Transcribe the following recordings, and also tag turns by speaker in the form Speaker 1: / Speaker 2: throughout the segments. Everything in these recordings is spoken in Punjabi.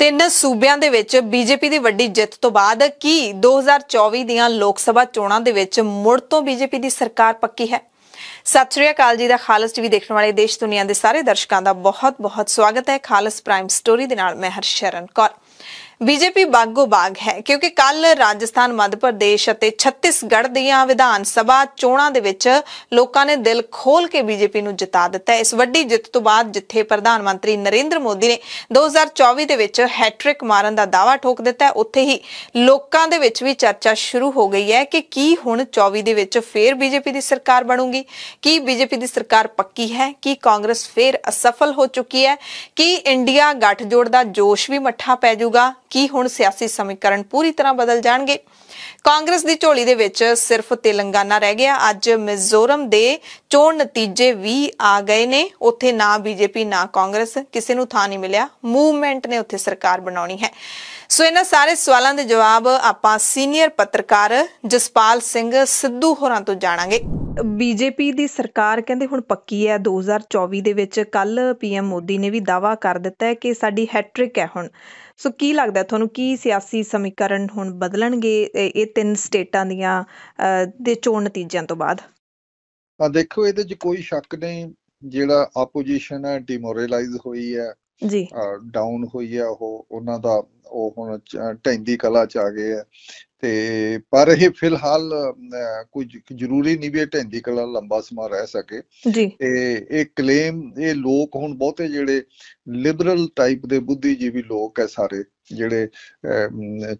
Speaker 1: ਤਿੰਨ ਸੂਬਿਆਂ ਦੇ ਵਿੱਚ ਬੀਜੇਪੀ ਦੀ ਵੱਡੀ ਜਿੱਤ ਤੋਂ ਬਾਅਦ ਕੀ 2024 ਦੀਆਂ ਲੋਕ ਸਭਾ ਚੋਣਾਂ ਦੇ ਵਿੱਚ ਮੁੜ ਤੋਂ ਬੀਜੇਪੀ ਦੀ ਸਰਕਾਰ ਪੱਕੀ ਹੈ ਸਤਿ ਸ਼੍ਰੀ ਅਕਾਲ ਜੀ ਦਾ ਖਾਲਸ ਟੀਵੀ ਦੇਖਣ ਵਾਲੇ ਦੇਸ਼ ਦੁਨੀਆ ਦੇ ਸਾਰੇ ਦਰਸ਼ਕਾਂ ਦਾ ਬਹੁਤ ਬਹੁਤ ਸਵਾਗਤ ਹੈ ਖਾਲਸ ਪ੍ਰਾਈਮ ਸਟੋਰੀ ਦੇ ਨਾਲ ਮੈਂ ਹਰਸ਼ਰਨ ਕੌਰ ਬੀਜੇਪੀ ਬਾਗੋ ਬਾਗ ਹੈ ਕਿਉਂਕਿ ਕੱਲ ਰਾਜਸਥਾਨ ਮੱਧ ਪ੍ਰਦੇਸ਼ ਅਤੇ ਛੱਤੀਸਗੜ੍ਹ ਦੀਆਂ ਵਿਧਾਨ ਸਭਾ ਚੋਣਾਂ ਦੇ ਵਿੱਚ ਲੋਕਾਂ ਨੇ ਦਿਲ ਖੋਲ ਕੇ ਬੀਜੇਪੀ ਨੂੰ ਜਿਤਾ ਦਿੱਤਾ ਇਸ ਵੱਡੀ ਜਿੱਤ ਤੋਂ ਬਾਅਦ ਜਿੱਥੇ ਪ੍ਰਧਾਨ ਮੰਤਰੀ ਨਰਿੰਦਰ ਮੋਦੀ ਨੇ 2024 ਦੇ ਵਿੱਚ ਹੈਟ੍ਰਿਕ ਮਾਰਨ ਦਾ ਦਾਵਾ ਠੋਕ ਦਿੱਤਾ ਉੱਥੇ ਹੀ ਲੋਕਾਂ ਦੇ ਵਿੱਚ ਵੀ ਚਰਚਾ ਸ਼ੁਰੂ ਹੋ ਗਈ ਹੈ ਕਿ ਕੀ ਹੁਣ 24 ਦੇ ਵਿੱਚ ਫੇਰ ਬੀਜੇਪੀ ਦੀ ਸਰਕਾਰ ਬਣੂਗੀ ਕੀ ਬੀਜੇਪੀ ਦੀ ਸਰਕਾਰ ਪੱਕੀ ਹੈ ਕੀ ਕਾਂਗਰਸ ਫੇਰ ਅਸਫਲ ਹੋ ਚੁੱਕੀ ਹੈ ਕੀ ਇੰਡੀਆ ਗੱਠਜੋੜ ਦਾ ਜੋਸ਼ ਵੀ ਮੱਠਾ ਪੈ ਜਾਊਗਾ ਕੀ ਹੁਣ ਸਿਆਸੀ ਸਮੀਕਰਨ ਪੂਰੀ ਤਰ੍ਹਾਂ ਬਦਲ ਜਾਣਗੇ ਕਾਂਗਰਸ ਦੀ ਝੋਲੀ ਦੇ ਵਿੱਚ ਸਿਰਫ ਤੇਲੰਗਾਨਾ ਰਹਿ ਗਿਆ ਅੱਜ ਮਿਜ਼ੋਰਮ ਦੇ ਚੋਣ ਨਤੀਜੇ ਵੀ ਆ ਗਏ ਨੇ ਉੱਥੇ ਨਾ ਬੀਜੇਪੀ ਨਾ ਕਾਂਗਰਸ ਕਿਸੇ ਨੂੰ ਥਾਂ ਨਹੀਂ ਮਿਲਿਆ ਮੂਵਮੈਂਟ ਨੇ ਉੱਥੇ ਸਰਕਾਰ ਬਣਾਉਣੀ ਹੈ ਸੋ ਇਹਨਾਂ ਸਾਰੇ ਸਵਾਲਾਂ ਦੇ ਜਵਾਬ ਆਪਾਂ ਸੀਨੀਅਰ ਪੱਤਰਕਾਰ ਜਸਪਾਲ ਸਿੰਘ ਸਿੱਧੂ ਹੋਰਾਂ ਤੋਂ ਜਾਣਾਂਗੇ ਬੀਜੇਪੀ ਦੀ ਸਰਕਾਰ ਕਹਿੰਦੇ ਹੁਣ ਪੱਕੀ ਹੈ 2024 ਦੇ ਵਿੱਚ ਕੱਲ ਪੀਐਮ ਮੋਦੀ ਨੇ ਵੀ ਦਾਵਾ ਕਰ ਦਿੱਤਾ ਹੈ ਕਿ ਸਾਡੀ ਹੈਟ੍ਰਿਕ ਹੈ ਹੁਣ ਸੋ ਕੀ ਲੱਗਦਾ ਤੁਹਾਨੂੰ ਕੀ ਸਿਆਸੀ ਸਮੀਕਰਨ ਹੁਣ ਬਦਲਣਗੇ ਇਹ ਤਿੰਨ ਸਟੇਟਾਂ ਦੀਆਂ ਦੇ ਚੋਣ ਨਤੀਜਿਆਂ ਤੋਂ ਬਾਅਦ
Speaker 2: ਆ ਦੇਖੋ ਇਹਦੇ 'ਚ ਕੋਈ ਸ਼ੱਕ ਨਹੀਂ ਜਿਹੜਾ ਆਪੋਜੀਸ਼ਨ ਹੈ ਡਿਮੋਰਲਾਈਜ਼ ਹੋਈ ਹੈ ਜੀ ਡਾਊਨ ਹੋਈ ਹੈ ਉਹ ਉਹਨਾਂ ਦਾ ਉਹ ਹੁਣ ਟੈਂਦੀ ਕਲਾ ਚ ਆ ਗਏ ਆ ਤੇ ਪਰ ਇਹ ਫਿਲਹਾਲ ਕੋਈ ਜ਼ਰੂਰੀ ਨਹੀਂ ਵੀ ਢੈਂਦੀ ਕਲਾ ਲੰਬਾ ਸਮਾਂ ਰਹਿ ਸਕੇ ਤੇ ਇਹ ਕਲੇਮ ਇਹ ਲੋਕ ਹੁਣ ਬਹੁਤੇ ਜਿਹੜੇ ਲਿਬਰਲ ਟਾਈਪ ਦੇ ਬੁੱਧੀਜੀਵੀ ਲੋਕ ਐ ਸਾਰੇ ਜਿਹੜੇ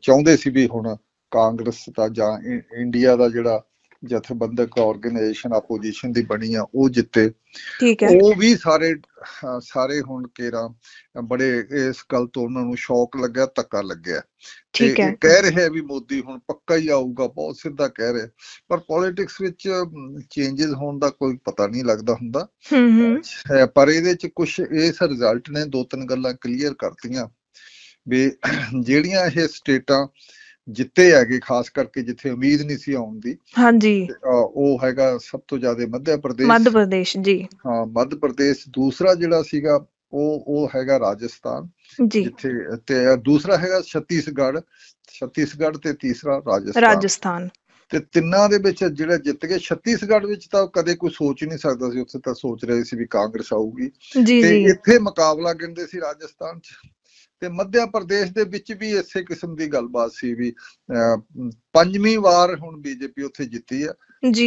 Speaker 2: ਚਾਹੁੰਦੇ ਸੀ ਵੀ ਹੁਣ ਕਾਂਗਰਸ ਦਾ ਜਾਂ ਇੰਡੀਆ ਦਾ ਜਿਹੜਾ ਜਥੇਬੰਦਕ ਆਰਗੇਨਾਈਜੇਸ਼ਨ ਆਪੋਜੀਸ਼ਨ ਦੀ ਬਣੀ ਆ ਉਹ ਜਿੱਤੇ
Speaker 1: ਠੀਕ ਹੈ ਉਹ ਵੀ
Speaker 2: ਸਾਰੇ ਸਾਰੇ ਹੁਣ ਕੇਰਾ ਬੜੇ ਇਸ ਗੱਲ ਤੋਂ ਉਹਨਾਂ ਨੂੰ ਸ਼ੌਕ ਲੱਗਿਆ ਤੱਕਾ ਲੱਗਿਆ
Speaker 1: ਠੀਕ ਹੈ ਕਹਿ
Speaker 2: ਰਹੇ ਵੀ ਮੋਦੀ ਹੁਣ ਪੱਕਾ ਹੀ ਆਊਗਾ ਬਹੁਤ ਸਿੱਧਾ ਕਹਿ ਰਹੇ ਪਰ ਪੋਲਿਟਿਕਸ ਵਿੱਚ ਚੇਂਜਸ ਹੋਣ ਦਾ ਕੋਈ ਪਤਾ ਨਹੀਂ ਲੱਗਦਾ ਹੁੰਦਾ ਪਰ ਇਹਦੇ ਚ ਕੁਝ ਇਸ ਰਿਜ਼ਲਟ ਨੇ ਦੋ ਤਿੰਨ ਗੱਲਾਂ ਕਲੀਅਰ ਕਰਤੀਆਂ ਵੀ ਜਿਹੜੀਆਂ ਇਹ ਸਟੇਟਾਂ ਜਿੱਤੇ ਹੈਗੇ ਖਾਸ ਕਰਕੇ ਜਿੱਥੇ ਉਮੀਦ ਨਹੀਂ ਸੀ ਆਉਣ ਦੀ ਹਾਂਜੀ ਉਹ ਹੈਗਾ ਸਭ ਤੋਂ ਜ਼ਿਆਦਾ ਮੱਧ ਪ੍ਰਦੇਸ਼ ਮੱਧ
Speaker 1: ਪ੍ਰਦੇਸ਼ ਜੀ
Speaker 2: ਹਾਂ ਮੱਧ ਪ੍ਰਦੇਸ਼ ਦੂਸਰਾ ਜਿਹੜਾ ਸੀਗਾ ਉਹ ਉਹ ਹੈਗਾ ਰਾਜਸਥਾਨ ਜਿੱਥੇ ਤੇ ਦੂਸਰਾ ਹੈਗਾ ਛੱਤੀਸਗੜ੍ਹ ਛੱਤੀਸਗੜ੍ਹ ਤੇ ਤੀਸਰਾ ਰਾਜਸਥਾਨ
Speaker 1: ਰਾਜਸਥਾਨ
Speaker 2: ਤੇ ਤਿੰਨਾਂ ਦੇ ਵਿੱਚ ਜਿਹੜਾ ਜਿੱਤ ਗਿਆ ਛੱਤੀਸਗੜ੍ਹ ਵਿੱਚ ਤਾਂ ਕਦੇ ਕੋਈ ਸੋਚ ਨਹੀਂ ਸਕਦਾ ਸੀ ਉੱਥੇ ਤਾਂ ਸੋਚ ਰਹੇ ਸੀ ਵੀ ਕਾਂਗਰਸ ਆਊਗੀ ਤੇ ਇੱਥੇ ਮੁਕਾਬਲਾ ਗਿੰਦੇ ਸੀ ਰਾਜਸਥਾਨ 'ਚ ਤੇ ਮੱਧਿਆ ਪ੍ਰਦੇਸ਼ ਦੇ ਵਿੱਚ ਵੀ ਇਸੇ ਕਿਸਮ ਦੀ ਗੱਲਬਾਤ ਸੀ ਵੀ ਪੰਜਵੀਂ ਵਾਰ ਹੁਣ ਬੀਜੇਪੀ ਉੱਥੇ ਜਿੱਤੀ ਹੈ ਜੀ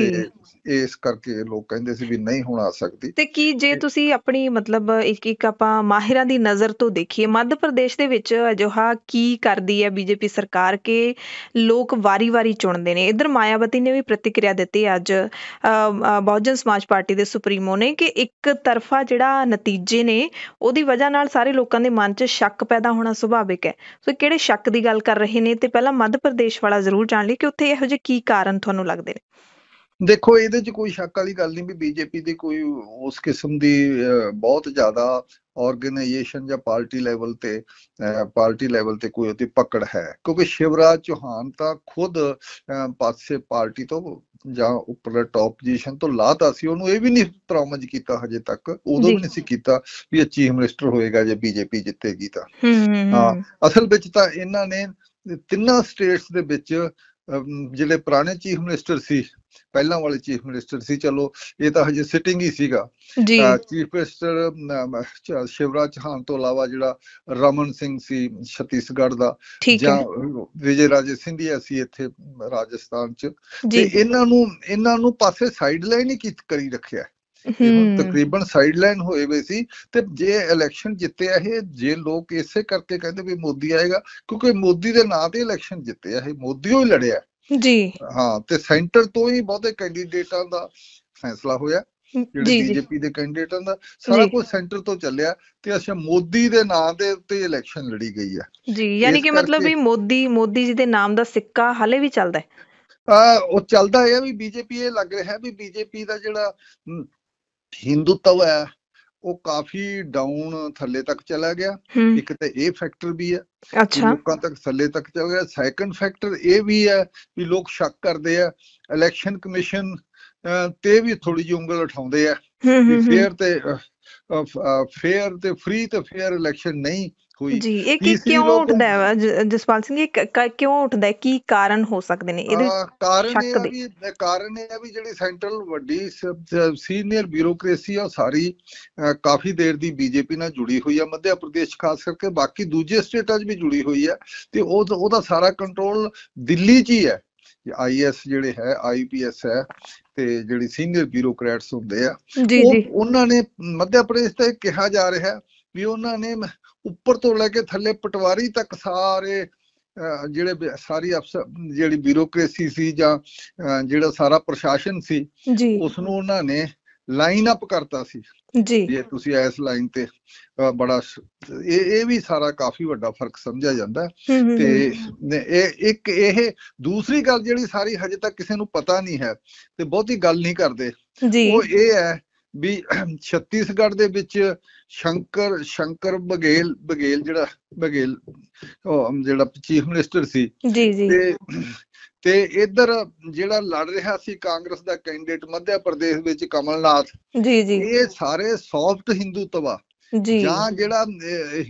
Speaker 2: ਇਸ ਕਰਕੇ ਲੋਕ ਕਹਿੰਦੇ ਸੀ ਵੀ ਨਹੀਂ ਹੁਣ ਆ ਸਕਦੀ
Speaker 1: ਤੇ ਕੀ ਜੇ ਤੁਸੀਂ ਆਪਣੀ ਮਤਲਬ ਇੱਕ ਇੱਕ ਆਪਾਂ ਮਾਹਿਰਾਂ ਦੀ ਨਜ਼ਰ ਤੋਂ ਦੇਖੀਏ ਮੱਧ ਪ੍ਰਦੇਸ਼ ਦੇ ਵਿੱਚ ਅਜੋਹਾ ਕੀ ਕਰਦੀ ਹੈ ਬੀਜੇਪੀ ਸਰਕਾਰ ਕਿ ਲੋਕ ਵਾਰੀ-ਵਾਰੀ ਚੁਣਦੇ ਨੇ ਇਧਰ ਮਾਇਆਵਤੀ ਨੇ ਵੀ ਪ੍ਰਤੀਕਿਰਿਆ ਦਿੱਤੀ ਅੱਜ ਬਹੁਜਨ ਸਮਾਜ ਪਾਰਟੀ ਦੇ ਸੁਪਰੀਮੋ ਨੇ ਕਿ ਇੱਕ ਤਰਫਾ ਜਿਹੜਾ ਨਤੀਜੇ ਨੇ ਉਹਦੀ ਵਜ੍ਹਾ ਨਾਲ ਸਾਰੇ ਲੋਕਾਂ ਦੇ ਮਨ 'ਚ ਸ਼ੱਕ ਪੈਦਾ ਹੋਣਾ ਸੁਭਾਵਿਕ ਹੈ ਸੋ ਕਿਹੜੇ ਸ਼ੱਕ ਦੀ ਗੱਲ ਕਰ ਰਹੇ ਨੇ ਤੇ ਪਹਿਲਾਂ ਮੱਧ ਪ੍ਰਦੇਸ਼ ਵਾਲਾ ਜ਼ਰੂਰ ਜਾਣ ਲਈ ਕਿ ਉੱਥੇ ਇਹੋ ਜਿਹੇ ਕੀ ਕਾਰਨ ਤੁਹਾਨੂੰ ਲੱਗਦੇ ਨੇ
Speaker 2: ਦੇਖੋ ਇਹਦੇ 'ਚ ਕੋਈ ਸ਼ੱਕ ਵਾਲੀ ਗੱਲ ਨਹੀਂ ਵੀ ਬੀਜੇਪੀ ਦੀ ਕੋਈ ਉਸ ਕਿਸਮ ਦੀ ਬਹੁਤ ਜ਼ਿਆਦਾ ਆਰਗੇਨਾਈਜੇਸ਼ਨ ਜਾਂ ਪਾਰਟੀ ਲੈਵਲ ਤੇ ਪਾਰਟੀ ਲੈਵਲ ਤੇ ਕੋਈ ਉਹਦੀ ਪਕੜ ਹੈ ਕਿਉਂਕਿ ਸ਼ਿਵਰਾਜ ਚੌਹਾਨ ਤਾਂ ਖੁਦ ਪਾਸੇ ਪਾਰਟੀ ਤੋਂ ਜਾਂ ਉੱਪਰਲੇ ਟੌਪ ਪੋਜੀਸ਼ਨ ਤੋਂ ਲਾਤਾ ਸੀ ਉਹਨੂੰ ਇਹ ਵੀ ਨਹੀਂ ਪ੍ਰੋਮਿਸ ਕੀਤਾ ਹਜੇ ਤੱਕ ਉਦੋਂ ਵੀ ਨਹੀਂ ਸੀ ਕੀਤਾ ਵੀ ਇਹ ਚੀਫ ਮਿਨਿਸਟਰ ਹੋਏਗਾ ਜੇ ਬੀਜੇਪੀ ਜਿੱਤੇਗੀ ਤਾਂ ਹਾਂ ਅਸਲ ਵਿੱਚ ਤਾਂ ਇਹਨਾਂ ਨੇ ਤਿੰਨਾਂ ਸਟੇਟਸ ਦੇ ਵਿੱਚ ਜਿਹੜੇ ਪੁਰਾਣੇ ਚੀਫ ਮਿਨਿਸਟਰ ਸੀ ਪਹਿਲਾਂ ਵਾਲੇ ਚੀਫ ਮਿਨਿਸਟਰ ਸੀ ਚਲੋ ਇਹ ਤਾਂ ਹਜੇ ਸਿਟਿੰਗ ਹੀ ਸੀਗਾ
Speaker 1: ਚੀਫ
Speaker 2: ਮਿਨਿਸਟਰ ਸ਼ਿਵਰਾਜ ਚੌਹਾਨ ਤੋਂ ਇਲਾਵਾ ਜਿਹੜਾ ਰਮਨ ਸਿੰਘ ਸੀ ਛਤੀਸਗੜ੍ਹ ਦਾ ਜਾਂ ਵਿਜੇ ਰਾਜੇ ਸਿੰਧੀਆ ਸੀ ਇੱਥੇ ਰਾਜਸਥਾਨ ਚ ਤੇ ਇਹਨਾਂ ਨੂੰ ਇਹਨਾਂ ਨੂੰ ਪਾਸੇ ਸਾਈਡ ਲਾਈਨ ਹੀ ਕੀਤੀ ਕਰੀ ਰੱਖਿਆ
Speaker 1: ਹੁਣ ਤਕਰੀਬਨ
Speaker 2: ਸਾਈਡਲਾਈਨ ਹੋਏ ਹੋਏ ਸੀ ਤੇ ਜੇ ਇਲੈਕਸ਼ਨ ਜਿੱਤਿਆ ਇਹ ਜੇ ਲੋਕ ਇਸੇ ਕਰਕੇ ਕਹਿੰਦੇ ਵੀ ਮੋਦੀ ਆਏਗਾ ਕਿਉਂਕਿ ਮੋਦੀ ਦੇ ਨਾਂ ਤੇ ਇਲੈਕਸ਼ਨ ਜਿੱਤਿਆ ਇਹ ਮੋਦੀ ਹੀ ਲੜਿਆ ਜੀ ਹਾਂ ਤੇ ਸੈਂਟਰ ਤੋਂ ਹੀ ਬਹੁਤੇ ਕੈਂਡੀਡੇਟਾਂ ਦਾ ਫੈਸਲਾ ਹੋਇਆ ਜਿਹੜੇ ਬੀਜੇਪੀ ਦੇ ਕੈਂਡੀਡੇਟਾਂ ਦਾ ਸਾਰਾ ਕੁਝ ਸੈਂਟਰ ਤੋਂ ਚੱਲਿਆ ਤੇ ਅੱਛਾ ਮੋਦੀ ਦੇ ਨਾਂ ਦੇ ਉੱਤੇ ਇਲੈਕਸ਼ਨ ਲੜੀ ਗਈ ਆ
Speaker 1: ਜੀ ਯਾਨੀ ਕਿ ਮਤਲਬ ਵੀ ਮੋਦੀ ਮੋਦੀ ਜੀ ਦੇ ਨਾਮ ਦਾ ਸਿੱਕਾ ਹਲੇ ਵੀ ਚੱਲਦਾ ਹੈ ਆ ਉਹ ਚੱਲਦਾ ਹੈ ਵੀ
Speaker 2: ਬੀਜੇਪੀ ਇਹ ਲੱਗ ਰਿਹਾ ਹੈ ਵੀ ਬੀਜੇਪੀ ਦਾ ਜਿਹੜਾ ਹਿੰਦੂਤਵ ਹੈ ਉਹ ਕਾਫੀ ਡਾਊਨ ਥੱਲੇ ਤੱਕ ਚਲਾ ਗਿਆ ਇੱਕ ਤਾਂ ਇਹ ਫੈਕਟਰ ਵੀ ਹੈ ਅੱਛਾ ਲੋਕਾਂ ਤੱਕ ਥੱਲੇ ਤੱਕ ਚਲਾ ਗਿਆ ਸੈਕੰਡ ਫੈਕਟਰ ਇਹ ਵੀ ਹੈ ਵੀ ਲੋਕ ਸ਼ੱਕ ਕਰਦੇ ਆ ਇਲੈਕਸ਼ਨ ਕਮਿਸ਼ਨ ਤੇ ਵੀ ਥੋੜੀ ਜਿਹੀ ਉਂਗਲ ਉਠਾਉਂਦੇ ਆ ਫੇਅਰ ਤੇ ਫੇਅਰ ਤੇ ਫ੍ਰੀ ਤੇ ਫੇਅਰ ਇਲੈਕਸ਼ਨ ਨਹੀਂ ਕੋਈ ਜੀ ਇਹ ਕਿ ਕਿਉਂ ਉੱਠਦਾ
Speaker 1: ਹੈ ਜਸਪਾਲ ਸਿੰਘ ਇਹ ਕਿਉਂ ਉੱਠਦਾ ਹੈ ਕੀ ਕਾਰਨ ਹੋ ਸਕਦੇ ਨੇ ਇਹਦੇ ਕਾਰਨ ਇਹ
Speaker 2: ਵੀ ਕਾਰਨ ਇਹ ਵੀ ਜਿਹੜੀ ਸੈਂਟਰਲ ਵੱਡੀ ਸੀਨੀਅਰ ਬਿਊਰੋਕ੍ਰੇਸੀ ਆ ਸਾਰੀ ਕਾਫੀ ਦੇਰ ਦੀ ਬੀਜੇਪੀ ਨਾਲ ਜੁੜੀ ਹੋਈ ਆ ਮੱਧ ਪ੍ਰਦੇਸ਼ ਖਾਸ ਕਰਕੇ ਬਾਕੀ ਦੂਜੇ ਸਟੇਟਾਂ 'ਚ ਵੀ ਜੁੜੀ ਹੋਈ ਆ ਤੇ ਉਹ ਉਹਦਾ ਸਾਰਾ ਕੰਟਰੋਲ ਦਿੱਲੀ 'ਚ ਹੀ ਹੈ ਆਈਐਸ ਜਿਹੜੇ ਹੈ ਆਈਪੀਐਸ ਹੈ ਤੇ ਜਿਹੜੀ ਸੀਨੀਅਰ ਬਿਊਰੋਕਰੇਟਸ ਹੁੰਦੇ ਆ ਉਹ ਉਹਨਾਂ ਨੇ ਮੱਧ ਪ੍ਰਦੇਸ਼ ਤੇ ਕਿਹਾ ਜਾ ਰਿਹਾ ਵੀ ਉਹਨਾਂ ਨੇ ਉੱਪਰ ਤੋਂ ਲੈ ਕੇ ਥੱਲੇ ਪਟਵਾਰੀ ਤੱਕ ਸਾਰੇ ਜਿਹੜੇ ਸਾਰੀ ਅਫਸਰ ਜਿਹੜੀ ਬਿਊਰੋਕ੍ਰੇਸੀ ਸੀ ਜਾਂ ਜਿਹੜਾ ਸਾਰਾ ਪ੍ਰਸ਼ਾਸਨ ਸੀ ਉਸ ਨੂੰ ਉਹਨਾਂ ਨੇ ਲਾਈਨ ਅਪ ਕਰਤਾ ਸੀ ਜੀ ਜੇ ਤੁਸੀਂ ਇਸ ਲਾਈਨ ਤੇ ਬੜਾ ਇਹ ਇਹ ਵੀ ਸਾਰਾ ਕਾਫੀ ਵੱਡਾ ਫਰਕ ਸਮਝਿਆ ਜਾਂਦਾ ਤੇ ਇਹ ਇੱਕ ਇਹ ਦੂਸਰੀ ਗੱਲ ਜਿਹੜੀ ਸਾਰੀ ਹਜੇ ਤੱਕ ਕਿਸੇ ਨੂੰ ਪਤਾ ਨਹੀਂ ਹੈ ਤੇ ਬਹੁਤੀ ਗੱਲ ਨਹੀਂ ਕਰਦੇ ਉਹ ਇਹ ਹੈ ਵੀ ਛੱਤੀਸਗੜ੍ਹ ਦੇ ਵਿੱਚ ਸ਼ੰਕਰ ਸ਼ੰਕਰ ਬਗੇਲ ਬਗੇਲ ਜਿਹੜਾ ਬਗੇਲ ਉਹ ਜਿਹੜਾ ਚੀਫ ਮਿਨਿਸਟਰ ਸੀ ਜੀ ਜੀ ਤੇ ਤੇ ਇਧਰ ਜਿਹੜਾ ਲੜ ਰਿਹਾ ਸੀ ਕਾਂਗਰਸ ਦਾ ਕੈਂਡੀਡੇਟ ਮੱਧ ਪ੍ਰਦੇਸ਼ ਵਿੱਚ ਕਮਲਨਾਥ ਜੀ ਜੀ ਇਹ ਸਾਰੇ ਸੌਫਟ ਹਿੰਦੂਤਵਾ ਜੀ ਜਾਂ ਜਿਹੜਾ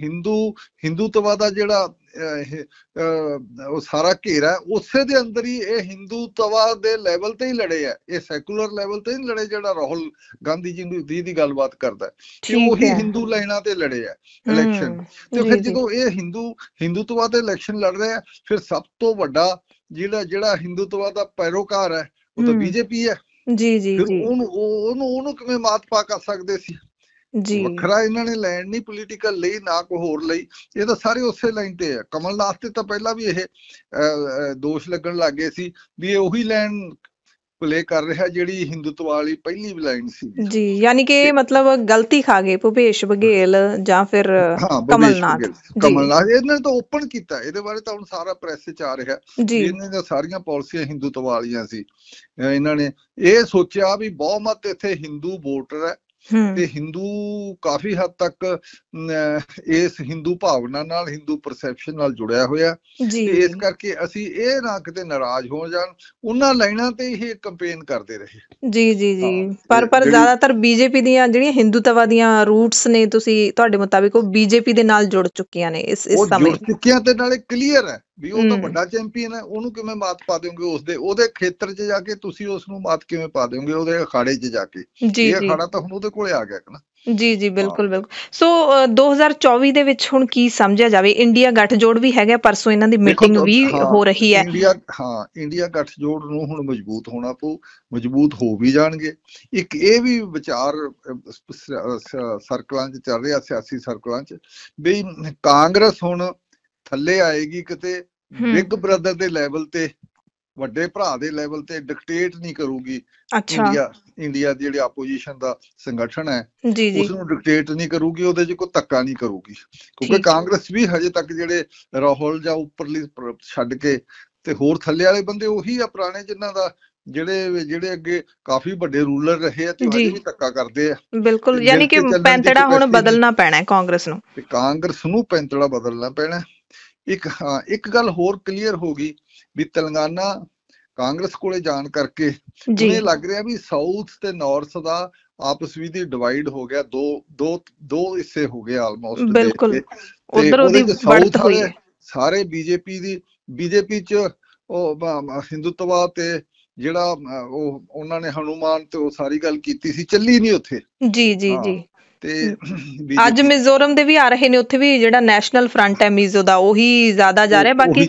Speaker 2: ਹਿੰਦੂ ਹਿੰਦੂਤਵਾ ਦਾ ਜਿਹੜਾ ਉਹ ਸਾਰਾ ਘੇਰਾ ਉਸੇ ਦੇ ਅੰਦਰ ਹੀ ਇਹ ਹਿੰਦੂਤਵਾ ਦੇ ਲੈਵਲ ਤੇ ਹੀ ਲੜੇ ਆ ਇਹ ਸੈਕੂਲਰ ਲੈਵਲ ਤੇ ਹੀ ਲੜੇ ਜਿਹੜਾ ਰਾਹੁਲ ਗਾਂਧੀ ਜੀ ਦੀ ਦੀ ਗੱਲਬਾਤ ਕਰਦਾ ਕਿ ਉਹੀ ਹਿੰਦੂ ਲਾਈਨਾਂ ਤੇ ਲੜੇ ਆ ਇਲੈਕਸ਼ਨ ਤੇ ਫਿਰ ਜਦੋਂ ਇਹ ਹਿੰਦੂ ਹਿੰਦੂਤਵਾ ਦੇ ਇਲੈਕਸ਼ਨ ਲੜ ਰਹੇ ਆ ਫਿਰ ਸਭ ਤੋਂ ਵੱਡਾ ਜਿਹੜਾ ਜਿਹੜਾ ਹਿੰਦੂਤਵਾ ਦਾ ਪੈਰੋਕਾਰ ਹੈ ਉਹ ਤਾਂ ਬੀਜੇਪੀ ਹੈ ਜੀ ਜੀ ਜੀ ਉਹਨੂੰ ਉਹਨੂੰ ਉਹਨੂੰ ਕਿਵੇਂ ਮਾਤ ਪਾ ਕਰ ਸਕਦੇ ਸੀ ਜੀ ਵੱਖਰਾ ਇਹਨਾਂ ਨੇ ਲੈਣ ਨਹੀਂ ਪੋਲੀਟੀਕਲ ਲਈ ਨਾ ਕੋ ਹੋਰ ਲਈ ਇਹ ਤਾਂ ਸਾਰੇ ਉਸੇ ਲਾਈਨ ਤੇ ਆ ਕਮਲਨਾਥ ਤੇ ਤਾਂ ਪਹਿਲਾਂ ਵੀ ਇਹ ਦੋਸ਼ ਲੱਗਣ ਲੱਗੇ ਸੀ ਵੀ ਇਹ ਉਹੀ ਲਾਈਨ ਪਲੇ ਕਰ ਰਿਹਾ ਜਿਹੜੀ ਹਿੰਦੂਤਵ ਵਾਲੀ ਪਹਿਲੀ ਲਾਈਨ ਸੀ
Speaker 1: ਜੀ ਯਾਨੀ ਕਿ ਮਤਲਬ ਗਲਤੀ ਖਾ ਗਏ ਭੁਪੇਸ਼ ਬਗੇਲ ਜਾਂ ਫਿਰ ਕਮਲਨਾਥ ਕਮਲਨਾਥ ਇਹਨਾਂ
Speaker 2: ਨੇ ਤਾਂ ਓਪਨ ਕੀਤਾ ਇਹਦੇ ਬਾਰੇ ਤਾਂ ਹੁਣ ਸਾਰਾ ਪ੍ਰੈਸ ਚ ਆ ਰਿਹਾ ਇਹਨਾਂ ਦੀਆਂ ਸਾਰੀਆਂ ਪਾਲਿਸੀਆਂ ਹਿੰਦੂਤਵ ਵਾਲੀਆਂ ਸੀ ਇਹਨਾਂ ਨੇ ਇਹ ਸੋਚਿਆ ਵੀ ਬਹੁਮਤ ਇੱਥੇ ਹਿੰਦੂ ਵੋਟਰ ਹੈ ਤੇ ਹਿੰਦੂ ਕਾਫੀ ਹੱਦ ਤੱਕ ਇਸ ਹਿੰਦੂ ਭਾਵਨਾ ਨਾਲ ਹਿੰਦੂ ਪਰਸੈਪਸ਼ਨ ਨਾਲ ਜੁੜਿਆ ਹੋਇਆ ਤੇ ਇਸ ਕਰਕੇ ਅਸੀਂ ਇਹ ਨਾ ਕਿਤੇ ਨਾਰਾਜ਼ ਹੋ ਜਾਣ ਉਹਨਾਂ ਲਾਈਨਾਂ ਤੇ ਇਹ ਕੈਂਪੇਨ ਕਰਦੇ
Speaker 1: ਰਹੇ ਜੀ ਜੀ ਜੀ ਪਰ ਪਰ ਜ਼ਿਆਦਾਤਰ ਬੀਜੇਪੀ ਦੀਆਂ ਜਿਹੜੀਆਂ ਹਿੰਦੂਤਵਾਦੀਆਂ ਰੂਟਸ ਨੇ ਤੁਸੀਂ ਤੁਹਾਡੇ ਮੁਤਾਬਿਕ ਉਹ ਬੀਜੇਪੀ ਦੇ ਨਾਲ ਜੁੜ ਚੁੱਕੀਆਂ ਨੇ ਇਸ ਇਸ ਸਮੇਂ ਉਹ ਜੁੜ ਚੁੱਕੀਆਂ ਤੇ ਨਾਲੇ ਕਲੀਅਰ ਹੈ
Speaker 2: ਵੀ ਉਹ ਤਾਂ ਵੱਡਾ ਚੈਂਪੀਅਨ ਹੈ ਉਹਨੂੰ ਕਿਵੇਂ ਮਾਤ ਪਾ ਉਸ ਦੇ ਉਹਦੇ ਖੇਤਰ 'ਚ ਜਾ ਕੇ ਤੁਸੀਂ ਉਸ ਨੂੰ ਮਾਤ ਕਿਵੇਂ ਪਾ ਦਿਓਗੇ ਉਹਦੇ ਅਖਾੜੇ 'ਚ ਜਾ ਕੇ ਇਹ ਅਖਾੜਾ ਤਾਂ ਹੁਣ ਉਹਦੇ ਕੋਲੇ ਆ ਗਿਆ ਹੈ ਨਾ
Speaker 1: ਜੀ ਜੀ ਬਿਲਕੁਲ ਬਿਲਕੁਲ ਸੋ 2024 ਦੇ ਵਿੱਚ ਹੁਣ ਕੀ ਸਮਝਿਆ ਜਾਵੇ ਇੰਡੀਆ ਗੱਠਜੋੜ ਵੀ ਹੈਗਾ ਪਰਸੋਂ ਇਹਨਾਂ ਦੀ ਮੀਟਿੰਗ ਵੀ ਹੋ ਰਹੀ ਹੈ ਇੰਡੀਆ
Speaker 2: ਹਾਂ ਇੰਡੀਆ ਗੱਠਜੋੜ ਨੂੰ ਹੁਣ ਮਜ਼ਬੂਤ ਹੋਣਾ ਪਊ ਮਜ਼ਬੂਤ ਹੋ ਵੀ ਜਾਣਗੇ ਇੱਕ ਇਹ ਵੀ ਵਿਚਾਰ ਸਰਕਲਾਂ 'ਚ ਚੱਲ ਰਿਹਾ ਸਿਆਸੀ ਸਰਕਲਾਂ 'ਚ ਵੀ ਕਾਂਗਰਸ ਹੁਣ ਥੱਲੇ ਆਏਗੀ ਕਿਤੇ ਬਿਗ ਬ੍ਰਦਰ ਦੇ ਲੈਵਲ ਤੇ ਵੱਡੇ ਭਰਾ ਦੇ ਲੈਵਲ ਤੇ ਡਿਕਟੇਟ ਨਹੀਂ ਕਰੂਗੀ ਇੰਡੀਆ ਇੰਡੀਆ ਦੀ ਜਿਹੜੀ ਆਪੋਜੀਸ਼ਨ ਦਾ ਸੰਗਠਨ ਹੈ ਉਸ ਨੂੰ ਡਿਕਟੇਟ ਨਹੀਂ ਕਰੂਗੀ ਉਹਦੇ 'ਚ ਕੋਈ ਤੱਕਾ ਨਹੀਂ ਕਰੂਗੀ ਕਿਉਂਕਿ ਕਾਂਗਰਸ ਵੀ ਹਜੇ ਤੱਕ ਜਿਹੜੇ ਰਾਹੁਲ ਜਾਂ ਉੱਪਰਲੀ ਛੱਡ ਕੇ ਤੇ ਹੋਰ ਥੱਲੇ ਵਾਲੇ ਬੰਦੇ ਉਹੀ ਆ ਪੁਰਾਣੇ ਜਿਨ੍ਹਾਂ ਦਾ ਜਿਹੜੇ ਜਿਹੜੇ ਅੱਗੇ ਕਾਫੀ ਵੱਡੇ ਰੂਲਰ ਰਹੇ ਆ ਤੇ ਉਹ ਵੀ ਤੱਕਾ ਕਰਦੇ ਆ
Speaker 1: ਬਿਲਕੁਲ ਯਾਨੀ ਕਿ ਪੈਂਤੜਾ ਹੁਣ ਬਦਲਣਾ ਪੈਣਾ ਹੈ ਕਾਂਗਰਸ ਨੂੰ ਤੇ ਕਾਂਗਰਸ ਨੂੰ ਪੈਂਤੜਾ ਬਦਲਣਾ ਪੈਣਾ
Speaker 2: ਇੱਕ ਹਾਂ ਇੱਕ ਗੱਲ ਹੋਰ ਕਲੀਅਰ ਹੋ ਗਈ ਵੀ ਤਲੰਗਾਨਾ ਕਾਂਗਰਸ ਕੋਲੇ ਜਾਣ ਕਰਕੇ ਇਹ ਲੱਗ ਰਿਹਾ ਵੀ ਸਾਊਥ ਤੇ ਨਾਰਥ ਦਾ ਆਪਸ ਵਿੱਚ ਦੀ ਡਿਵਾਈਡ ਹੋ ਗਿਆ ਦੋ ਦੋ ਦੋ ਹਿੱਸੇ ਹੋ ਗਏ ਆਲਮੋਸਟ ਬਿਲਕੁਲ ਉਧਰ ਉਹਦੀ ਬੜਤ ਹੋਈ ਸਾਰੇ ਬੀਜੇਪੀ ਦੀ ਬੀਜੇਪੀ ਚ ਉਹ ਹਿੰਦੂਤਵਾ ਤੇ ਜਿਹੜਾ ਉਹ ਉਹਨਾਂ ਨੇ ਹਨੂਮਾਨ ਤੇ ਉਹ ਸਾਰੀ ਗੱਲ ਕੀਤੀ ਸੀ ਚੱਲੀ ਨਹੀਂ ਉੱਥੇ
Speaker 1: ਜੀ ਜੀ ਜੀ
Speaker 2: ਤੇ ਅੱਜ
Speaker 1: ਮਿਜ਼ੋਰਮ ਦੇ ਵੀ ਆ ਰਹੇ ਨੇ ਉੱਥੇ ਵੀ ਜਿਹੜਾ ਨੈਸ਼ਨਲ ਫਰੰਟ ਹੈ ਮਿਜ਼ੋ ਦਾ ਉਹੀ ਜ਼ਿਆਦਾ ਜਾ ਰਿਹਾ ਬਾਕੀ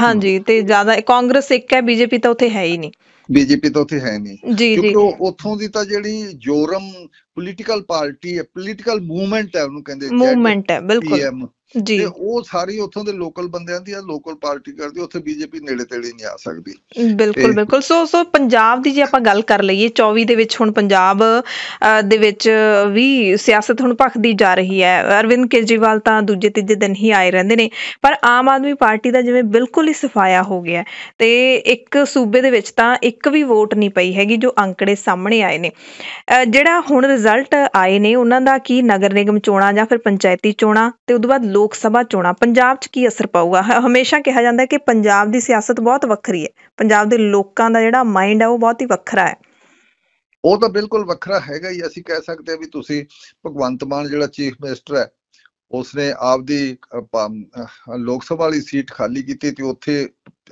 Speaker 1: ਹਾਂਜੀ ਤੇ ਜ਼ਿਆਦਾ ਕਾਂਗਰਸ ਇੱਕ ਹੈ ਬੀਜੇਪੀ ਤਾਂ ਉੱਥੇ ਹੈ ਹੀ ਨਹੀਂ
Speaker 2: ਬੀਜੇਪੀ ਤਾਂ ਉੱਥੇ ਹੈ ਨਹੀਂ ਕਿਉਂਕਿ ਉੱਥੋਂ ਦੀ ਤਾਂ ਜਿਹੜੀ ਜੋਰਮ ਪੋਲੀਟੀਕਲ ਪਾਰਟੀ ਹੈ ਪੋਲੀਟੀਕਲ ਮੂਵਮੈਂਟ ਹੈ ਉਹਨੂੰ ਕਹਿੰਦੇ ਮੂਵਮੈਂਟ
Speaker 1: ਹੈ ਬਿਲਕੁਲ ਤੇ
Speaker 2: ਉਹ ਸਾਰੀ ਉੱਥੋਂ ਦੇ ਲੋਕਲ ਬੰਦਿਆਂ ਦੀ ਆ ਲੋਕਲ ਪਾਰਟੀ ਕਰਦੀ ਉੱਥੇ ਬੀਜੇਪੀ ਨੇੜੇ ਤੇੜੇ ਨਹੀਂ ਆ ਸਕਦੀ
Speaker 1: ਬਿਲਕੁਲ ਬਿਲਕੁਲ ਸੋ ਸੋ ਪੰਜਾਬ ਦੀ ਜੇ ਆਪਾਂ ਗੱਲ ਕਰ ਲਈਏ 24 ਦੇ ਵਿੱਚ ਹੁਣ ਪੰਜਾਬ ਦੇ ਵਿੱਚ ਵੀ ਸਿਆਸਤ ਹੁਣ ਭਖਦੀ ਜਾ ਰਹੀ ਹੈ ਅਰਵਿੰਦ ਕੇਜਰੀਵਾਲ ਤਾਂ ਦੂਜੇ ਤੀਜੇ ਦਿਨ ਹੀ ਆਏ ਰਹਿੰਦੇ ਨੇ ਪਰ ਆਮ ਆਦਮੀ ਪਾਰਟੀ ਦਾ ਜਿਵੇਂ ਬਿਲਕੁਲ ਹੀ ਸਫਾਇਆ ਹੋ ਗਿਆ ਤੇ ਇੱਕ ਸੂਬੇ ਦੇ ਵਿੱਚ ਤਾਂ ਇੱਕ ਵੀ ਵੋਟ ਨਹੀਂ ਪਈ ਹੈਗੀ ਜੋ ਅੰਕੜੇ ਸਾਹਮਣੇ ਆਏ ਨੇ ਜਿਹੜਾ ਹੁਣ ਰਿਜ਼ਲਟ ਆਏ ਨੇ ਉਹਨਾਂ ਦਾ ਕੀ ਨਗਰ ਨਿਗਮ ਚੋਣਾਂ ਜਾਂ ਫਿਰ ਪੰਚਾਇਤੀ ਚੋਣਾਂ ਤੇ ਉਦੋਂ ਬਾਅਦ ਲੋਕ ਸਭਾ ਚੋਣਾਂ ਪੰਜਾਬ 'ਚ ਕੀ ਅਸਰ ਪਾਊਗਾ ਹਮੇਸ਼ਾ ਕਿਹਾ ਜਾਂਦਾ ਹੈ ਕਿ ਪੰਜਾਬ ਦੀ ਸਿਆਸਤ ਬਹੁਤ ਵੱਖਰੀ ਹੈ ਪੰਜਾਬ ਦੇ ਲੋਕਾਂ ਦਾ ਜਿਹੜਾ ਮਾਈਂਡ ਹੈ ਉਹ ਬਹੁਤ ਹੀ ਵੱਖਰਾ ਹੈ
Speaker 2: ਉਹ ਤਾਂ ਬਿਲਕੁਲ ਵੱਖਰਾ ਹੈਗਾ ਹੀ ਅਸੀਂ ਕਹਿ ਸਕਦੇ ਆ ਵੀ ਤੁਸੀਂ ਭਗਵੰਤ ਮਾਨ ਜਿਹੜਾ ਚੀਫ ਮਿਨਿਸਟਰ ਹੈ ਉਸਨੇ ਆਪਦੀ ਲੋਕ ਸਭਾ ਵਾਲੀ ਸੀਟ ਖਾਲੀ ਕੀਤੀ ਤੇ ਉੱਥੇ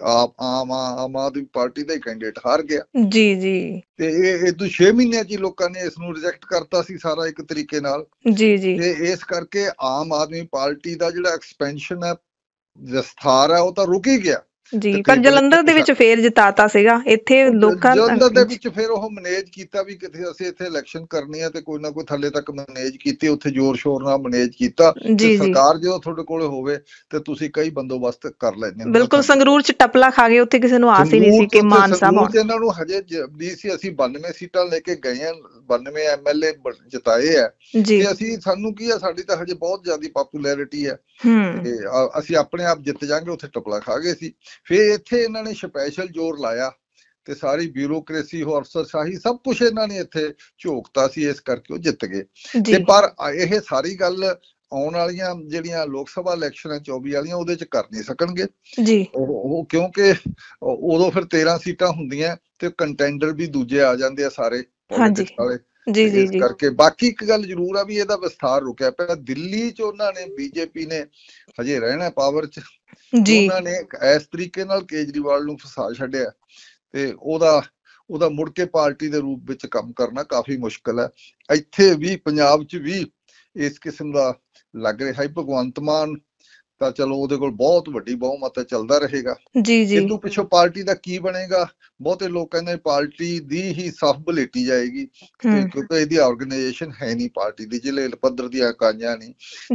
Speaker 2: ਆਪ ਆਮ ਆਮ ਆਦਮੀ ਪਾਰਟੀ ਦਾ ਹੀ ਕੈਂਡੀਡੇਟ ਹਾਰ ਗਿਆ
Speaker 1: ਜੀ ਜੀ
Speaker 2: ਤੇ ਇਹ ਇਹ ਤੋਂ 6 ਮਹੀਨਿਆਂ 'ਚ ਲੋਕਾਂ ਨੇ ਇਸ ਨੂੰ ਰਿਜੈਕਟ ਕਰਤਾ ਸੀ ਸਾਰਾ ਇੱਕ ਤਰੀਕੇ ਨਾਲ ਜੀ ਜੀ ਤੇ ਇਸ ਕਰਕੇ ਆਮ ਆਦਮੀ ਪਾਰਟੀ ਦਾ ਜਿਹੜਾ ਐਕਸਪੈਂਸ਼ਨ ਹੈ ਵਿਸਥਾਰ ਹੈ ਉਹ ਤਾਂ ਰੁਕ ਹੀ ਗਿਆ
Speaker 1: ਜੀ ਪਰ ਜਲੰਧਰ ਦੇ ਵਿੱਚ ਫੇਰ ਜਿਤਾਤਾ ਸੀਗਾ ਇੱਥੇ ਲੋਕਾਂ ਜਲੰਧਰ ਦੇ
Speaker 2: ਵਿੱਚ ਫੇਰ ਉਹ ਮੈਨੇਜ ਕੀਤਾ ਵੀ ਕਿਥੇ ਅਸੀਂ ਇੱਥੇ ਇਲੈਕਸ਼ਨ ਕਰਨੀ ਆ ਤੇ ਕੋਈ ਨਾ ਕੋਈ ਥੱਲੇ ਤੱਕ ਮੈਨੇਜ ਕੀਤੀ ਉੱਥੇ ਜ਼ੋਰ ਸ਼ੋਰ ਨਾਲ ਮੈਨੇਜ ਕੀਤਾ ਤੇ ਸਰਕਾਰ ਜਦੋਂ ਤੁਹਾਡੇ ਕੋਲ ਹੋਵੇ ਤੇ ਤੁਸੀਂ ਕਈ ਬੰਦੋਬਸਤ ਕਰ ਲੈਂਦੇ ਹੋ
Speaker 1: ਬਿਲਕੁਲ ਸੰਗਰੂਰ ਚ ਟਪਲਾ ਖਾ ਗਏ ਉੱਥੇ ਕਿਸੇ ਨੂੰ ਆਸ ਹੀ ਨਹੀਂ ਸੀ ਕਿ ਮਾਨ ਸਾਹਿਬ ਉਹ
Speaker 2: ਇਹਨਾਂ ਨੂੰ ਹਜੇ ਡੀਸੀ ਅਸੀਂ 92 ਸੀਟਾਂ ਲੈ ਕੇ ਗਏ ਆ 92 ਐਮਐਲਏ ਜਿਤਾਏ ਆ ਤੇ ਅਸੀਂ ਸਾਨੂੰ ਕੀ ਆ ਸਾਡੀ ਤਾਂ ਹਜੇ ਬਹੁਤ ਜ਼ਿਆਦਾ ਪਪੂਲੈਰਿਟੀ ਆ ਤੇ ਅਸੀਂ ਆਪਣੇ ਆਪ ਜਿੱਤ ਜਾਾਂਗੇ ਉੱਥੇ ਟਪਲਾ ਖਾ ਗਏ ਸੀ ਫਿਰ ਇੱਥੇ ਇਹਨਾਂ ਨੇ ਸਪੈਸ਼ਲ ਜ਼ੋਰ ਲਾਇਆ ਤੇ ਸਾਰੀ ਬਿਊਰੋਕ੍ਰੇਸੀ ਹੋ ਅਫਸਰਸ਼ਾਹੀ ਸਭ ਕੁਝ ਇਹਨਾਂ ਨੇ ਇੱਥੇ ਝੋਕਤਾ ਸੀ ਇਸ ਕਰਕੇ ਉਹ ਜਿੱਤ ਗਏ ਤੇ ਪਰ ਇਹ ਸਾਰੀ ਗੱਲ ਆਉਣ ਵਾਲੀਆਂ ਜਿਹੜੀਆਂ ਲੋਕ ਸਭਾ ਇਲੈਕਸ਼ਨਾਂ 24 ਵਾਲੀਆਂ ਉਹਦੇ ਚ ਕਰ ਨਹੀਂ ਸਕਣਗੇ ਜੀ ਉਹ ਕਿਉਂਕਿ ਉਦੋਂ ਫਿਰ 13 ਸੀਟਾਂ ਹੁੰਦੀਆਂ ਤੇ ਕੰਟੈਂਡਰ ਵੀ ਦੂਜੇ ਆ ਜਾਂਦੇ ਆ ਸਾਰੇ ਹਾਂਜੀ ਜੀ ਜੀ ਜੀ ਕਰਕੇ ਬਾਕੀ ਇੱਕ ਗੱਲ ਜ਼ਰੂਰ ਆ ਵੀ ਇਹਦਾ ਵਿਸਥਾਰ ਰੁਕਿਆ ਪਿਆ ਦਿੱਲੀ 'ਚ ਉਹਨਾਂ ਨੇ ਬੀਜੇਪੀ ਨੇ ਹਜੇ ਰਹਿਣਾ ਪਾਵਰ 'ਚ ਜੀ ਉਹਨਾਂ ਨੇ ਇਸ ਤਰੀਕੇ ਨਾਲ ਕੇਜਰੀਵਾਲ ਨੂੰ ਫਸਾ ਛੱਡਿਆ ਤੇ ਉਹਦਾ ਉਹਦਾ ਮੁੜ ਕੇ ਪਾਰਟੀ ਦੇ ਰੂਪ ਵਿੱਚ ਕੰਮ ਕਰਨਾ ਕਾਫੀ ਮੁਸ਼ਕਲ ਹੈ ਇੱਥੇ ਵੀ ਪੰਜਾਬ 'ਚ ਵੀ ਇਸ ਕਿਸਮ ਦਾ ਲੱਗ ਰਿਹਾ ਹੈ ਭਗਵੰਤ ਮਾਨ ਤਾਂ ਚਲੋ ਉਹਦੇ ਕੋਲ ਬਹੁਤ ਵੱਡੀ ਬਹੁਮਤ ਚੱਲਦਾ ਰਹੇਗਾ
Speaker 1: ਜੀ ਜੀ ਤੋਂ ਪਿੱਛੋਂ
Speaker 2: ਪਾਰਟੀ ਦਾ ਕੀ ਬਣੇਗਾ ਬਹੁਤੇ ਲੋਕ ਕਹਿੰਦੇ ਪਾਰਟੀ ਦੀ ਹੀ ਸਭ ਬਲੇਟੀ ਜਾਏਗੀ ਕਿਉਂਕਿ ਇਹਦੀ ਆਰਗੇਨਾਈਜੇਸ਼ਨ ਹੈ ਨਹੀਂ ਪਾਰਟੀ ਦੀ ਜ਼ਿਲ੍ਹੇ ਪੱਧਰ ਦੀਆਂ ਇਕਾਈਆਂ ਨਹੀਂ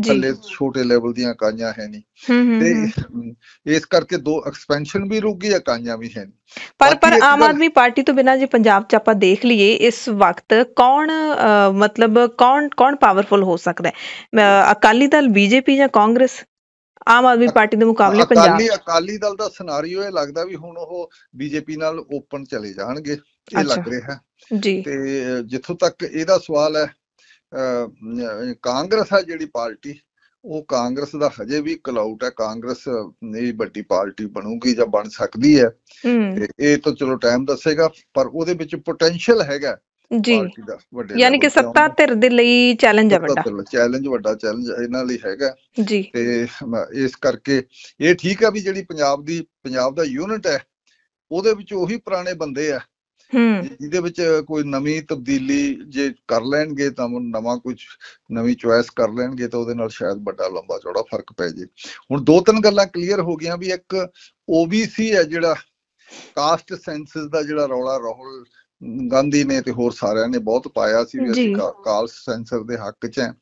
Speaker 2: ਥੱਲੇ ਛੋਟੇ ਲੈਵਲ ਦੀਆਂ ਇਕਾਈਆਂ ਹੈ ਨਹੀਂ ਤੇ ਇਸ ਕਰਕੇ ਦੋ ਐਕਸਪੈਂਸ਼ਨ ਵੀ ਰੁਕ ਗਈ ਇਕਾਈਆਂ ਵੀ ਹੈ
Speaker 1: ਪਰ ਪਰ ਆਮ ਆਦਮੀ ਪਾਰਟੀ ਤੋਂ ਬਿਨਾਂ ਜੇ ਪੰਜਾਬ 'ਚ ਆਪਾਂ ਦੇਖ ਲਈਏ ਇਸ ਵਕਤ ਕੌਣ ਮਤਲਬ ਕੌਣ ਕੌਣ ਪਾਵਰਫੁਲ ਹੋ ਸਕਦਾ ਹੈ ਅਕਾਲੀ ਦਲ ਬੀਜੇਪੀ ਜਾਂ ਕਾਂਗਰਸ ਆਮ ਆਦਮੀ ਪਾਰਟੀ ਦੇ ਮੁਕਾਬਲੇ ਪੰਜਾਬ ਅਕਾਲੀ
Speaker 2: ਅਕਾਲੀ ਦਲ ਦਾ ਸਿਨੈਰੀਓ ਇਹ ਲੱਗਦਾ ਵੀ ਹੁਣ ਉਹ ਬੀਜੇਪੀ ਨਾਲ ਓਪਨ ਚਲੇ ਜਾਣਗੇ ਇਹ ਲੱਗ ਰਿਹਾ ਜੀ ਤੇ ਜਿੱਥੋਂ ਤੱਕ ਇਹਦਾ ਸਵਾਲ ਹੈ ਕਾਂਗਰਸ ਆ ਜਿਹੜੀ ਪਾਰਟੀ ਉਹ ਕਾਂਗਰਸ ਦਾ ਹਜੇ ਵੀ ਕਲਾਊਟ ਹੈ ਕਾਂਗਰਸ ਇਹ ਵੱਡੀ ਪਾਰਟੀ ਬਣੂਗੀ ਜਾਂ ਬਣ ਸਕਦੀ ਹੈ ਇਹ ਤਾਂ ਚਲੋ ਟਾਈਮ ਦੱਸੇਗਾ ਪਰ ਉਹਦੇ ਵਿੱਚ ਪੋਟੈਂਸ਼ੀਅਲ ਹੈਗਾ ਜੀ ਯਾਨੀ ਕਿ ਸੱਤਾ
Speaker 1: ਧਿਰ ਦੇ ਲਈ ਚੈਲੰਜ ਹੈ ਵੱਡਾ
Speaker 2: ਚੈਲੰਜ ਵੱਡਾ ਚੈਲੰਜ ਇਹਨਾਂ ਲਈ ਹੈਗਾ ਜੀ ਤੇ ਇਸ ਕਰਕੇ ਇਹ ਠੀਕ ਆ ਵੀ ਜਿਹੜੀ ਪੰਜਾਬ ਦੀ ਪੰਜਾਬ ਦਾ ਯੂਨਿਟ ਹੈ ਉਹਦੇ ਵਿੱਚ ਉਹੀ ਪੁਰਾਣੇ ਬੰਦੇ ਆ ਜਿਹਦੇ ਵਿੱਚ ਕੋਈ ਨਵੀਂ ਤਬਦੀਲੀ ਜੇ ਕਰ ਲੈਣਗੇ ਤਾਂ ਨਵਾਂ ਕੁਝ ਨਵੀਂ ਚੁਆਇਸ ਕਰ ਲੈਣਗੇ ਤਾਂ ਉਹਦੇ ਨਾਲ ਸ਼ਾਇਦ ਵੱਡਾ ਲੰਬਾ ਚੌੜਾ ਫਰਕ ਪੈ ਜੇ ਹੁਣ ਦੋ ਤਿੰਨ ਗੱਲਾਂ ਕਲੀਅਰ ਹੋ ਗਈਆਂ ਵੀ ਇੱਕ OBC ਹੈ ਜਿਹੜਾ ਕਾਸਟ ਸੈਂਸਸ ਦਾ ਜਿਹੜਾ ਰੌਲਾ ਰੋਲ ਗਾਂਧੀ ਨੇ ਤੇ ਹੋਰ ਸਾਰਿਆਂ ਨੇ ਬਹੁਤ ਪਾਇਆ ਸੀ ਵੀ ਅਸੀਂ ਕਾਲ ਸੈਂਸਰ ਦੇ ਹੱਕ 'ਚ ਹੈ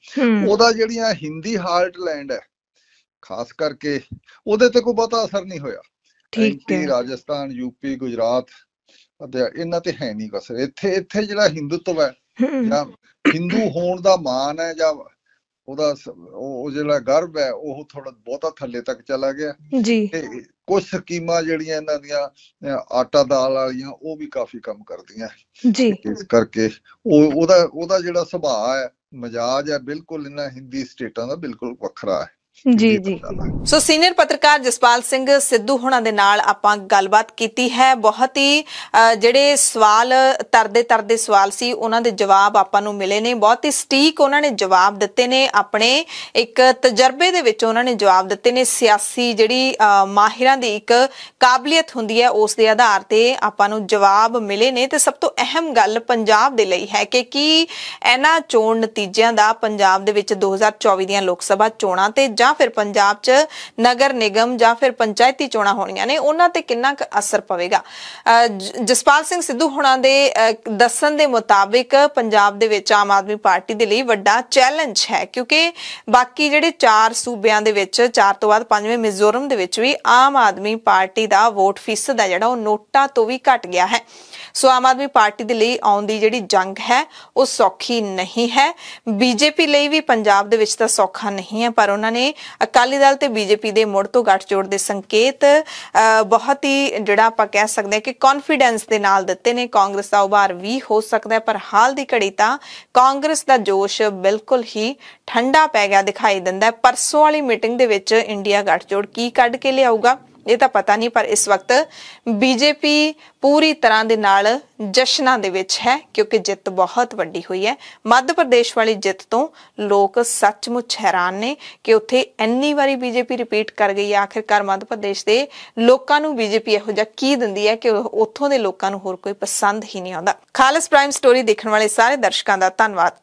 Speaker 2: ਉਹਦਾ ਜਿਹੜੀਆਂ ਹਿੰਦੀ ਹਾਰਟਲੈਂਡ ਹੈ ਖਾਸ ਕਰਕੇ ਉਹਦੇ ਤੇ ਕੋਈ ਬਹੁਤਾ ਅਸਰ ਨਹੀਂ ਹੋਇਆ ਠੀਕ ਹੈ ਰਾਜਸਥਾਨ ਯੂਪੀ ਗੁਜਰਾਤ ਅਤੇ ਇਹਨਾਂ ਤੇ ਹੈ ਨਹੀਂ ਕਸਰ ਇੱਥੇ ਇੱਥੇ ਜਿਹੜਾ ਹਿੰਦੂਤਵ ਹੈ ਜਾਂ ਹਿੰਦੂ ਹੋਣ ਦਾ ਮਾਨ ਹੈ ਜਾਂ ਉਹਦਾ ਉਹ ਜਿਹੜਾ ਗਰਵ ਹੈ ਉਹ ਥੋੜਾ ਬਹੁਤਾ ਥੱਲੇ ਤੱਕ ਚਲਾ ਗਿਆ ਜੀ ਕੁਝ ਸਕੀਮਾਂ ਜਿਹੜੀਆਂ ਇਹਨਾਂ ਦੀਆਂ ਆਟਾ ਦਾਲ ਵਾਲੀਆਂ ਉਹ ਵੀ ਕਾਫੀ ਕੰਮ ਕਰਦੀਆਂ ਜੀ ਇਸ ਕਰਕੇ ਉਹ ਉਹਦਾ ਉਹਦਾ ਜਿਹੜਾ ਸੁਭਾਅ ਹੈ ਮਜਾਜ ਹੈ ਬਿਲਕੁਲ ਇਹਨਾਂ ਹਿੰਦੀ ਸਟੇਟਾਂ ਦਾ ਬਿਲਕੁਲ ਵੱਖਰਾ ਹੈ
Speaker 1: ਜੀ ਜੀ ਸੋ ਸੀਨੀਅਰ ਪੱਤਰਕਾਰ ਜਸਪਾਲ ਸਿੰਘ ਸਿੱਧੂ ਹੁਣਾਂ ਦੇ ਨਾਲ ਆਪਾਂ ਗੱਲਬਾਤ ਕੀਤੀ ਹੈ ਬਹੁਤ ਹੀ ਜਿਹੜੇ ਸਵਾਲ ਤਰਦੇ ਤਰਦੇ ਸਵਾਲ ਸੀ ਉਹਨਾਂ ਦੇ ਜਵਾਬ ਆਪਾਂ ਨੂੰ ਮਿਲੇ ਨੇ ਬਹੁਤ ਹੀ ਸਟੀਕ ਉਹਨਾਂ ਨੇ ਜਵਾਬ ਦਿੱਤੇ ਨੇ ਆਪਣੇ ਇੱਕ ਤਜਰਬੇ ਦੇ ਵਿੱਚ ਉਹਨਾਂ ਨੇ ਜਵਾਬ ਦਿੱਤੇ ਨੇ ਸਿਆਸੀ ਜਿਹੜੀ ਮਾਹਿਰਾਂ ਦੀ ਇੱਕ ਕਾਬਲੀਅਤ ਹੁੰਦੀ ਹੈ ਉਸ ਦੇ ਆਧਾਰ ਤੇ ਆਪਾਂ ਨੂੰ ਜਵਾਬ ਮਿਲੇ ਨੇ ਤੇ ਸਭ ਤੋਂ ਅਹਿਮ ਗੱਲ ਪੰਜਾਬ ਦੇ ਲਈ ਹੈ ਕਿ ਕੀ ਇਹਨਾਂ ਚੋਣ ਨਤੀਜਿਆਂ ਦਾ ਪੰਜਾਬ ਦੇ ਵਿੱਚ 2024 ਦੀਆਂ ਲੋਕ ਸਭਾ ਚੋਣਾਂ ਤੇ ਜਾਂ ਜਾਂ ਫਿਰ ਪੰਜਾਬ 'ਚ ਨਗਰ ਨਿਗਮ ਜਾਂ ਫਿਰ ਪੰਚਾਇਤੀ ਚੋਣਾਂ ਹੋਣੀਆਂ ਨੇ ਉਹਨਾਂ ਤੇ ਕਿੰਨਾ ਕੁ ਅਸਰ ਪਵੇਗਾ ਜਸਪਾਲ ਸਿੰਘ ਸਿੱਧੂ ਹੁਣਾਂ ਦੇ ਦੱਸਣ ਦੇ ਮੁਤਾਬਿਕ ਪੰਜਾਬ ਦੇ ਵਿੱਚ ਆਮ ਆਦਮੀ ਪਾਰਟੀ ਦੇ ਲਈ ਵੱਡਾ ਚੈਲੰਜ ਹੈ ਕਿਉਂਕਿ ਬਾਕੀ ਜਿਹੜੇ 4 ਸੂਬਿਆਂ ਦੇ ਵਿੱਚ 4 ਤੋਂ ਬਾਅਦ ਪੰਜਵੇਂ ਮਿਜ਼ੋਰਮ ਦੇ ਵਿੱਚ ਵੀ ਆਮ ਆਦਮੀ ਪਾਰਟੀ ਦਾ ਵੋਟ ਫੀਸਦ ਹੈ ਜਿਹੜਾ ਉਹ ਨੋਟਾ ਤੋਂ ਵੀ ਘਟ ਗਿਆ ਹੈ ਸੋ ਆਮ ਆਦਮੀ ਪਾਰਟੀ ਦੇ ਲਈ ਆਉਣ ਦੀ ਜਿਹੜੀ ਜੰਗ ਹੈ ਉਹ ਸੌਖੀ ਨਹੀਂ ਹੈ ਬੀਜੇਪੀ ਲਈ ਵੀ ਪੰਜਾਬ ਦੇ ਵਿੱਚ ਤਾਂ ਸੌਖਾ ਨਹੀਂ ਹੈ ਪਰ ਉਹਨਾਂ ਨੇ ਅਕਾਲੀ ਦਲ ਤੇ ਬੀਜੇਪੀ ਦੇ ਮੁੜ ਤੋਂ ਗੱਠਜੋੜ ਦੇ ਸੰਕੇਤ ਬਹੁਤ ਹੀ ਜਿਹੜਾ ਆਪਾਂ ਕਹਿ ਸਕਦੇ ਹਾਂ ਕਿ ਕੌਨਫੀਡੈਂਸ ਦੇ ਨਾਲ ਦਿੱਤੇ ਨੇ ਕਾਂਗਰਸ ਦਾ ਉਭਾਰ ਵੀ ਹੋ ਸਕਦਾ ਹੈ ਪਰ ਹਾਲ ਦੀ ਘੜੀ ਤਾਂ ਕਾਂਗਰਸ ਦਾ ਜੋਸ਼ ਬਿਲਕੁਲ ਹੀ ਠੰਡਾ ਪੈ ਗਿਆ ਦਿਖਾਈ ਦਿੰਦਾ ਹੈ ਪਰਸੋਂ ਵਾਲੀ ਮੀਟਿੰਗ ਦੇ ਵਿੱਚ ਇੰਡੀਆ ਗੱਠਜੋੜ ਕੀ ਕੱਢ ਕੇ ਲਿਆਊਗਾ ਇਹ ਤਾਂ ਪਤਾ ਨਹੀਂ ਪਰ ਇਸ ਵਕਤ ਬੀਜੇਪੀ ਪੂਰੀ ਤਰ੍ਹਾਂ ਦੇ ਨਾਲ ਜਸ਼ਨਾਂ ਦੇ ਵਿੱਚ ਹੈ ਕਿਉਂਕਿ ਜਿੱਤ ਬਹੁਤ ਵੱਡੀ ਹੋਈ ਹੈ ਮੱਧ ਪ੍ਰਦੇਸ਼ ਵਾਲੀ ਜਿੱਤ ਤੋਂ ਲੋਕ ਸੱਚਮੁੱਚ ਹੈਰਾਨ ਨੇ ਕਿ ਉੱਥੇ ਇੰਨੀ ਵਾਰੀ ਬੀਜੇਪੀ ਰਿਪੀਟ ਕਰ ਗਈ ਆਖਿਰਕਾਰ ਮੱਧ ਪ੍ਰਦੇਸ਼ ਦੇ ਲੋਕਾਂ ਨੂੰ ਬੀਜੇਪੀ ਇਹੋ ਜਿਹਾ ਕੀ ਦਿੰਦੀ ਹੈ ਕਿ ਉੱਥੋਂ ਦੇ ਲੋਕਾਂ ਨੂੰ ਹੋਰ ਕੋਈ ਪਸੰਦ ਹੀ ਨਹੀਂ ਆਉਂਦਾ ਖਾਲਸ ਪ੍ਰਾਈਮ ਸਟੋਰੀ ਦੇਖਣ ਵਾਲੇ ਸਾਰੇ ਦਰਸ਼ਕਾਂ ਦਾ ਧੰਨਵਾਦ